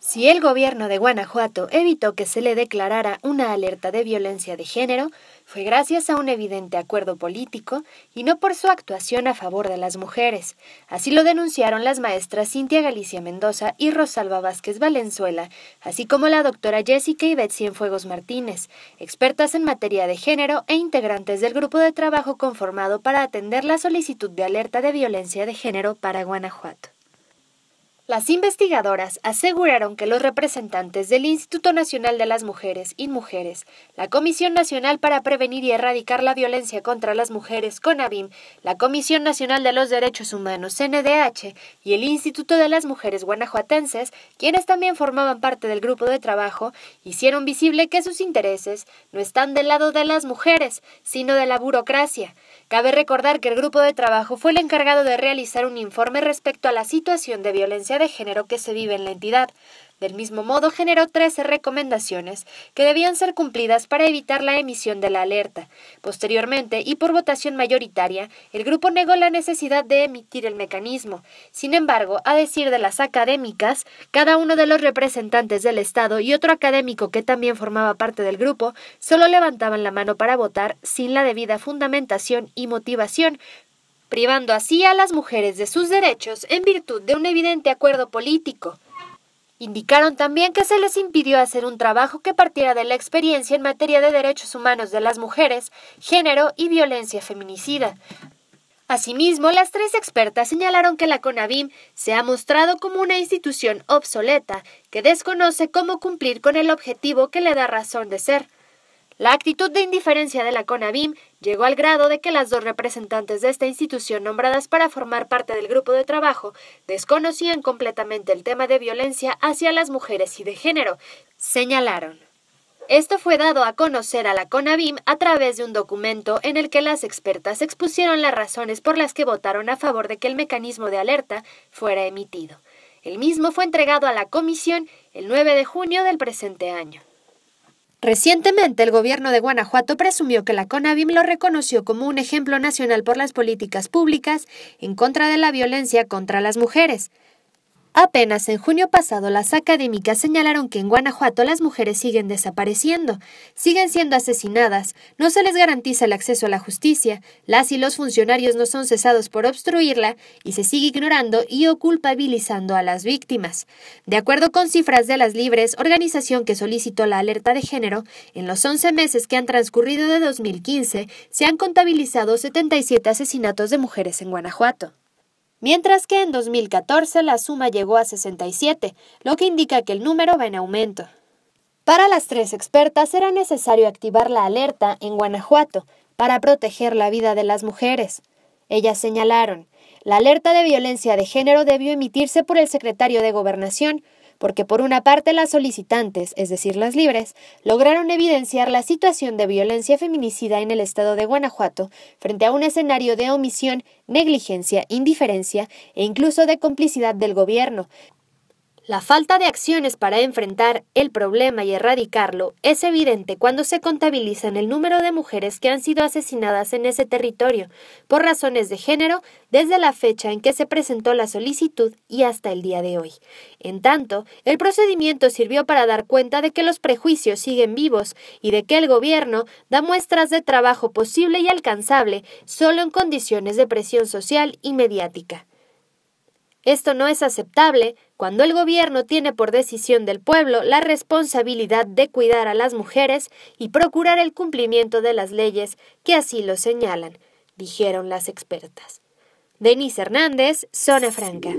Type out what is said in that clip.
Si el gobierno de Guanajuato evitó que se le declarara una alerta de violencia de género, fue gracias a un evidente acuerdo político y no por su actuación a favor de las mujeres. Así lo denunciaron las maestras Cintia Galicia Mendoza y Rosalba Vázquez Valenzuela, así como la doctora Jessica Ivette Cienfuegos Martínez, expertas en materia de género e integrantes del grupo de trabajo conformado para atender la solicitud de alerta de violencia de género para Guanajuato. Las investigadoras aseguraron que los representantes del Instituto Nacional de las Mujeres y Mujeres, la Comisión Nacional para Prevenir y Erradicar la Violencia contra las Mujeres, CONAVIM, la Comisión Nacional de los Derechos Humanos, CNDH, y el Instituto de las Mujeres Guanajuatenses, quienes también formaban parte del grupo de trabajo, hicieron visible que sus intereses no están del lado de las mujeres, sino de la burocracia. Cabe recordar que el grupo de trabajo fue el encargado de realizar un informe respecto a la situación de violencia de género que se vive en la entidad. Del mismo modo, generó 13 recomendaciones que debían ser cumplidas para evitar la emisión de la alerta. Posteriormente, y por votación mayoritaria, el grupo negó la necesidad de emitir el mecanismo. Sin embargo, a decir de las académicas, cada uno de los representantes del Estado y otro académico que también formaba parte del grupo solo levantaban la mano para votar sin la debida fundamentación y motivación, privando así a las mujeres de sus derechos en virtud de un evidente acuerdo político. Indicaron también que se les impidió hacer un trabajo que partiera de la experiencia en materia de derechos humanos de las mujeres, género y violencia feminicida. Asimismo, las tres expertas señalaron que la CONAVIM se ha mostrado como una institución obsoleta que desconoce cómo cumplir con el objetivo que le da razón de ser, la actitud de indiferencia de la CONABIM llegó al grado de que las dos representantes de esta institución nombradas para formar parte del grupo de trabajo desconocían completamente el tema de violencia hacia las mujeres y de género, señalaron. Esto fue dado a conocer a la CONABIM a través de un documento en el que las expertas expusieron las razones por las que votaron a favor de que el mecanismo de alerta fuera emitido. El mismo fue entregado a la Comisión el 9 de junio del presente año. Recientemente, el gobierno de Guanajuato presumió que la CONAVIM lo reconoció como un ejemplo nacional por las políticas públicas en contra de la violencia contra las mujeres. Apenas en junio pasado, las académicas señalaron que en Guanajuato las mujeres siguen desapareciendo, siguen siendo asesinadas, no se les garantiza el acceso a la justicia, las y los funcionarios no son cesados por obstruirla y se sigue ignorando y o culpabilizando a las víctimas. De acuerdo con cifras de las Libres, organización que solicitó la alerta de género, en los 11 meses que han transcurrido de 2015 se han contabilizado 77 asesinatos de mujeres en Guanajuato mientras que en 2014 la suma llegó a 67, lo que indica que el número va en aumento. Para las tres expertas era necesario activar la alerta en Guanajuato para proteger la vida de las mujeres. Ellas señalaron, la alerta de violencia de género debió emitirse por el secretario de Gobernación, porque por una parte las solicitantes, es decir, las libres, lograron evidenciar la situación de violencia feminicida en el estado de Guanajuato frente a un escenario de omisión, negligencia, indiferencia e incluso de complicidad del gobierno, la falta de acciones para enfrentar el problema y erradicarlo es evidente cuando se contabilizan el número de mujeres que han sido asesinadas en ese territorio por razones de género desde la fecha en que se presentó la solicitud y hasta el día de hoy. En tanto, el procedimiento sirvió para dar cuenta de que los prejuicios siguen vivos y de que el gobierno da muestras de trabajo posible y alcanzable solo en condiciones de presión social y mediática. Esto no es aceptable cuando el gobierno tiene por decisión del pueblo la responsabilidad de cuidar a las mujeres y procurar el cumplimiento de las leyes que así lo señalan, dijeron las expertas. Denise Hernández, Zona Franca.